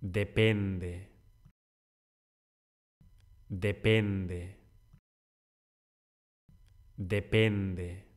Depende. Depende. Depende.